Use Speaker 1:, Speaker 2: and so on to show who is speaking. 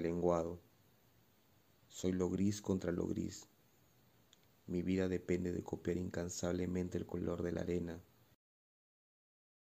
Speaker 1: lenguado. Soy lo gris contra lo gris. Mi vida depende de copiar incansablemente el color de la arena